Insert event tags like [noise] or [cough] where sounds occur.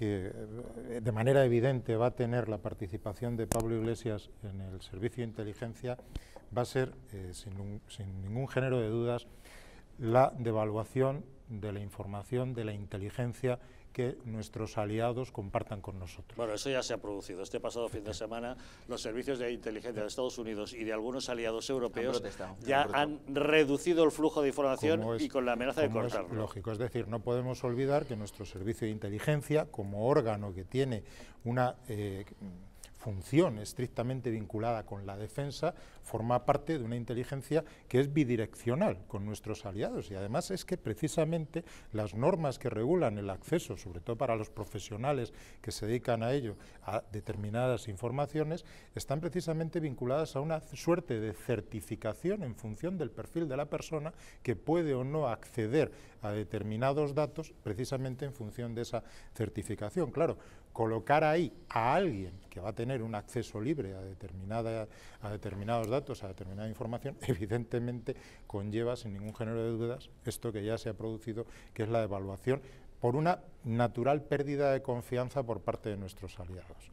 que eh, de manera evidente va a tener la participación de Pablo Iglesias en el servicio de inteligencia va a ser, eh, sin, ningún género de dudas, la devaluación de la información, de la inteligencia que nuestros aliados compartan con nosotros. Bueno, eso ya se ha producido. Este pasado fin de semana, los servicios de inteligencia de Estados Unidos y de algunos aliados europeos ya han reducido el flujo de información y con la amenaza de cortarlo. lógico, es decir, no podemos olvidar que nuestro servicio de inteligencia, como órgano que tiene una eh, función estrictamente vinculada con la defensa, forma parte de una inteligencia que es bidireccional con nuestros aliados y además es que precisamente las normas que regulan el acceso, sobre todo para los profesionales que se dedican a ello, a determinadas informaciones, están precisamente vinculadas a una suerte de certificación en función del perfil de la persona que puede o no acceder a determinados datos precisamente en función de esa certificación. Claro, colocar ahí a alguien va a tener un acceso libre a, determinada, a determinados datos, a determinada información, [laughs] evidentemente conlleva sin ningún género de dudas esto que ya se ha producido, que es la evaluación por una natural pérdida de confianza por parte de nuestros aliados.